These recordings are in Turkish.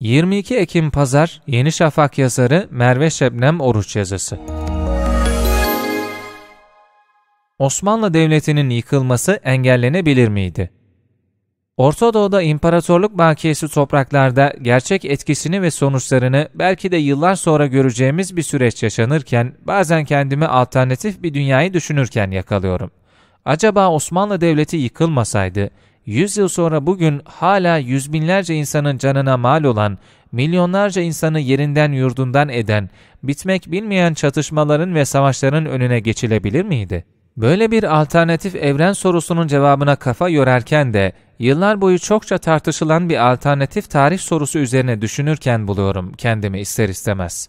22 Ekim Pazar Yeni Şafak yazarı Merve Şebnem Oruç yazısı. Osmanlı Devleti'nin yıkılması engellenebilir miydi? Orta Doğu'da imparatorluk bakiyesi topraklarda gerçek etkisini ve sonuçlarını belki de yıllar sonra göreceğimiz bir süreç yaşanırken bazen kendimi alternatif bir dünyayı düşünürken yakalıyorum. Acaba Osmanlı Devleti yıkılmasaydı, 100 yıl sonra bugün hala yüz binlerce insanın canına mal olan, milyonlarca insanı yerinden yurdundan eden, bitmek bilmeyen çatışmaların ve savaşların önüne geçilebilir miydi? Böyle bir alternatif evren sorusunun cevabına kafa yorarken de yıllar boyu çokça tartışılan bir alternatif tarih sorusu üzerine düşünürken buluyorum kendimi ister istemez.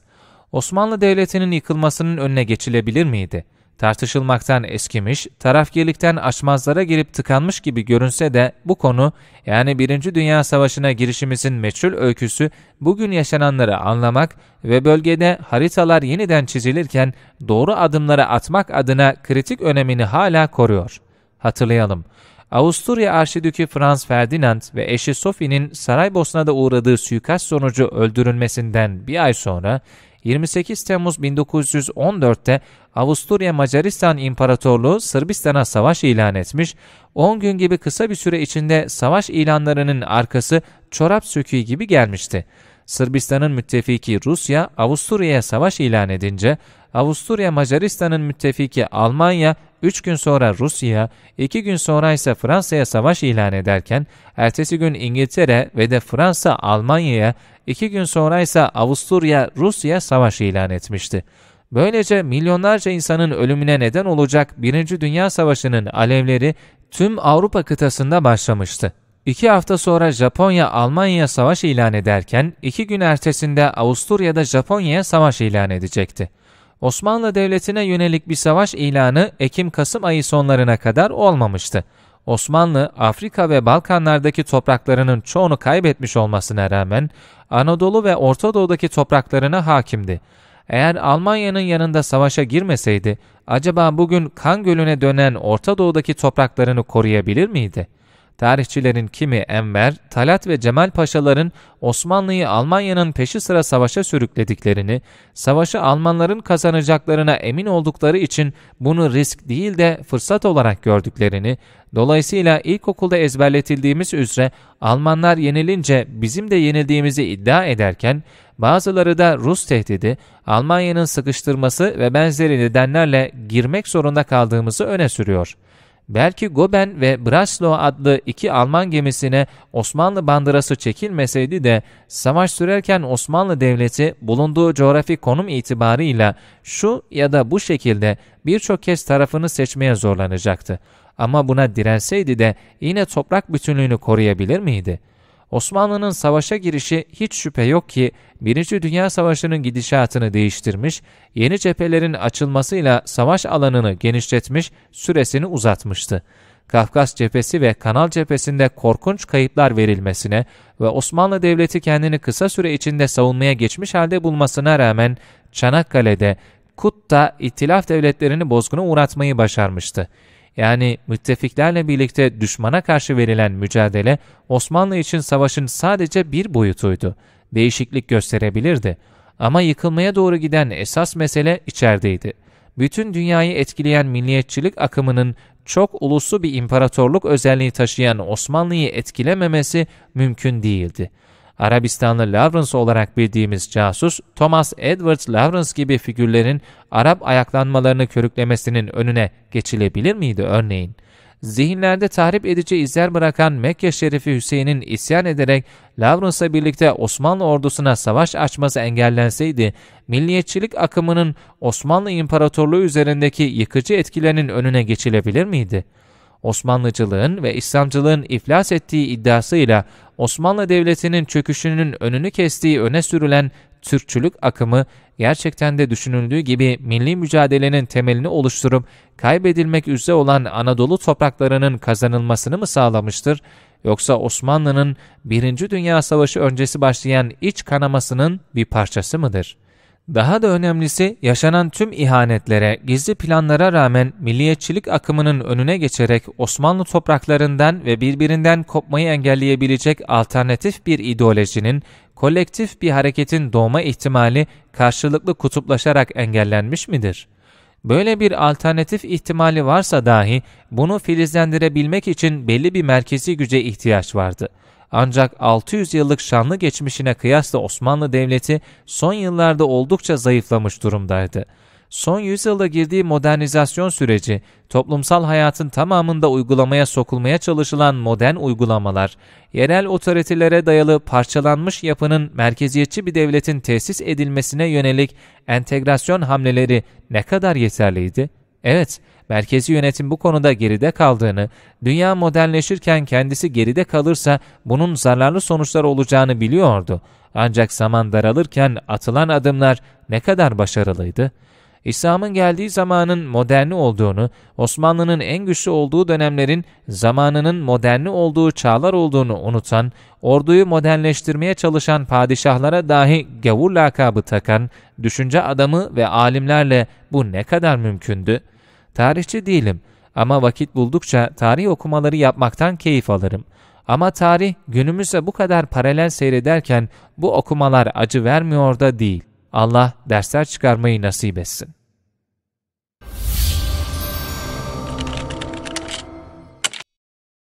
Osmanlı Devleti'nin yıkılmasının önüne geçilebilir miydi? tartışılmaktan eskimiş, tarafgirlikten açmazlara girip tıkanmış gibi görünse de bu konu yani Birinci Dünya Savaşı'na girişimizin meçhul öyküsü bugün yaşananları anlamak ve bölgede haritalar yeniden çizilirken doğru adımları atmak adına kritik önemini hala koruyor. Hatırlayalım. Avusturya Arşidükü Franz Ferdinand ve eşi Sophie'nin Saraybosna'da uğradığı suikast sonucu öldürülmesinden bir ay sonra 28 Temmuz 1914'te Avusturya Macaristan İmparatorluğu Sırbistan'a savaş ilan etmiş, 10 gün gibi kısa bir süre içinde savaş ilanlarının arkası çorap söküğü gibi gelmişti. Sırbistan'ın müttefiki Rusya, Avusturya'ya savaş ilan edince, Avusturya Macaristan'ın müttefiki Almanya 3 gün sonra Rusya, 2 gün sonra ise Fransa'ya savaş ilan ederken, ertesi gün İngiltere ve de Fransa Almanya'ya, 2 gün sonra ise Avusturya Rusya savaş ilan etmişti. Böylece milyonlarca insanın ölümüne neden olacak 1. Dünya Savaşı'nın alevleri tüm Avrupa kıtasında başlamıştı. İki hafta sonra Japonya Almanya'ya savaş ilan ederken, iki gün ertesinde Avusturya'da Japonya'ya savaş ilan edecekti. Osmanlı Devleti'ne yönelik bir savaş ilanı Ekim-Kasım ayı sonlarına kadar olmamıştı. Osmanlı, Afrika ve Balkanlardaki topraklarının çoğunu kaybetmiş olmasına rağmen Anadolu ve Orta Doğu'daki topraklarına hakimdi. Eğer Almanya'nın yanında savaşa girmeseydi, acaba bugün Kan Gölü'ne dönen Orta Doğu'daki topraklarını koruyabilir miydi?'' Tarihçilerin kimi Enver, Talat ve Cemal Paşaların Osmanlı'yı Almanya'nın peşi sıra savaşa sürüklediklerini, savaşı Almanların kazanacaklarına emin oldukları için bunu risk değil de fırsat olarak gördüklerini, dolayısıyla ilkokulda ezberletildiğimiz üzere Almanlar yenilince bizim de yenildiğimizi iddia ederken, bazıları da Rus tehdidi, Almanya'nın sıkıştırması ve benzeri nedenlerle girmek zorunda kaldığımızı öne sürüyor.'' Belki Goben ve Braslo adlı iki Alman gemisine Osmanlı bandırası çekilmeseydi de savaş sürerken Osmanlı Devleti bulunduğu coğrafi konum itibarıyla şu ya da bu şekilde birçok kez tarafını seçmeye zorlanacaktı. Ama buna direnseydi de yine toprak bütünlüğünü koruyabilir miydi?'' Osmanlı'nın savaşa girişi hiç şüphe yok ki Birinci Dünya Savaşı'nın gidişatını değiştirmiş, yeni cephelerin açılmasıyla savaş alanını genişletmiş, süresini uzatmıştı. Kafkas cephesi ve Kanal cephesinde korkunç kayıplar verilmesine ve Osmanlı Devleti kendini kısa süre içinde savunmaya geçmiş halde bulmasına rağmen Çanakkale'de, Kut'ta itilaf devletlerini bozguna uğratmayı başarmıştı yani müttefiklerle birlikte düşmana karşı verilen mücadele Osmanlı için savaşın sadece bir boyutuydu. Değişiklik gösterebilirdi. Ama yıkılmaya doğru giden esas mesele içerideydi. Bütün dünyayı etkileyen milliyetçilik akımının çok uluslu bir imparatorluk özelliği taşıyan Osmanlı'yı etkilememesi mümkün değildi. Arabistanlı Lawrence olarak bildiğimiz casus Thomas Edwards Lawrence gibi figürlerin Arap ayaklanmalarını körüklemesinin önüne geçilebilir miydi örneğin? Zihinlerde tahrip edici izler bırakan Mekke Şerifi Hüseyin'in isyan ederek Lawrence'la birlikte Osmanlı ordusuna savaş açması engellenseydi, milliyetçilik akımının Osmanlı İmparatorluğu üzerindeki yıkıcı etkilerinin önüne geçilebilir miydi?'' Osmanlıcılığın ve İslamcılığın iflas ettiği iddiasıyla Osmanlı Devleti'nin çöküşünün önünü kestiği öne sürülen Türkçülük akımı gerçekten de düşünüldüğü gibi milli mücadelenin temelini oluşturup kaybedilmek üzere olan Anadolu topraklarının kazanılmasını mı sağlamıştır? Yoksa Osmanlı'nın 1. Dünya Savaşı öncesi başlayan iç kanamasının bir parçası mıdır?'' Daha da önemlisi yaşanan tüm ihanetlere, gizli planlara rağmen milliyetçilik akımının önüne geçerek Osmanlı topraklarından ve birbirinden kopmayı engelleyebilecek alternatif bir ideolojinin, kolektif bir hareketin doğma ihtimali karşılıklı kutuplaşarak engellenmiş midir? Böyle bir alternatif ihtimali varsa dahi bunu filizlendirebilmek için belli bir merkezi güce ihtiyaç vardı.'' Ancak 600 yıllık şanlı geçmişine kıyasla Osmanlı Devleti son yıllarda oldukça zayıflamış durumdaydı. Son yüzyılda girdiği modernizasyon süreci, toplumsal hayatın tamamında uygulamaya sokulmaya çalışılan modern uygulamalar, yerel otoritelere dayalı parçalanmış yapının merkeziyetçi bir devletin tesis edilmesine yönelik entegrasyon hamleleri ne kadar yeterliydi? Evet, merkezi yönetim bu konuda geride kaldığını, dünya modernleşirken kendisi geride kalırsa bunun zararlı sonuçlar olacağını biliyordu. Ancak zaman daralırken atılan adımlar ne kadar başarılıydı? İslam'ın geldiği zamanın moderni olduğunu, Osmanlı'nın en güçlü olduğu dönemlerin zamanının moderni olduğu çağlar olduğunu unutan, orduyu modernleştirmeye çalışan padişahlara dahi gavur lakabı takan, düşünce adamı ve alimlerle bu ne kadar mümkündü? Tarihçi değilim ama vakit buldukça tarih okumaları yapmaktan keyif alırım.'' Ama tarih günümüzde bu kadar paralel seyrederken bu okumalar acı vermiyor da değil. Allah dersler çıkarmayı nasip etsin.